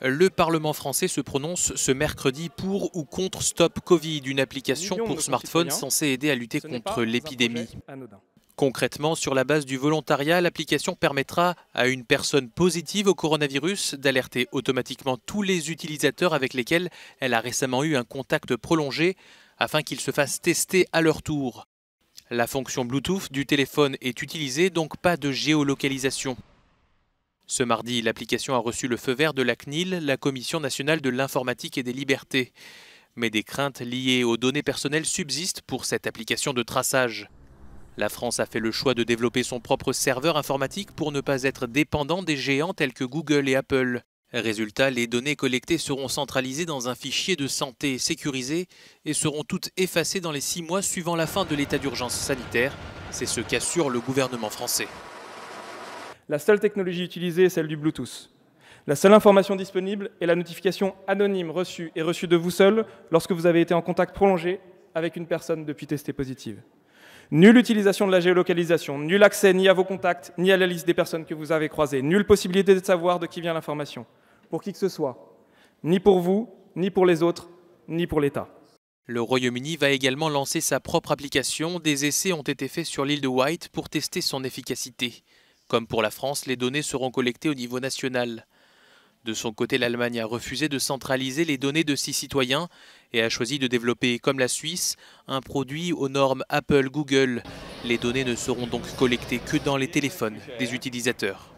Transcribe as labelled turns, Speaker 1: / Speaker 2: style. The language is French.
Speaker 1: Le Parlement français se prononce ce mercredi pour ou contre Stop Covid, une application pour smartphone censée aider à lutter contre l'épidémie. Concrètement, sur la base du volontariat, l'application permettra à une personne positive au coronavirus d'alerter automatiquement tous les utilisateurs avec lesquels elle a récemment eu un contact prolongé afin qu'ils se fassent tester à leur tour. La fonction Bluetooth du téléphone est utilisée, donc pas de géolocalisation. Ce mardi, l'application a reçu le feu vert de la CNIL, la Commission nationale de l'informatique et des libertés. Mais des craintes liées aux données personnelles subsistent pour cette application de traçage. La France a fait le choix de développer son propre serveur informatique pour ne pas être dépendant des géants tels que Google et Apple. Résultat, les données collectées seront centralisées dans un fichier de santé sécurisé et seront toutes effacées dans les six mois suivant la fin de l'état d'urgence sanitaire. C'est ce qu'assure le gouvernement français.
Speaker 2: La seule technologie utilisée est celle du Bluetooth. La seule information disponible est la notification anonyme reçue et reçue de vous seul lorsque vous avez été en contact prolongé avec une personne depuis testée positive. Nulle utilisation de la géolocalisation, nul accès ni à vos contacts, ni à la liste des personnes que vous avez croisées, nulle possibilité de savoir de qui vient l'information, pour qui que ce soit, ni pour vous, ni pour les autres, ni pour l'État.
Speaker 1: Le Royaume-Uni va également lancer sa propre application. Des essais ont été faits sur l'île de White pour tester son efficacité. Comme pour la France, les données seront collectées au niveau national. De son côté, l'Allemagne a refusé de centraliser les données de ses citoyens et a choisi de développer, comme la Suisse, un produit aux normes Apple-Google. Les données ne seront donc collectées que dans les téléphones des utilisateurs.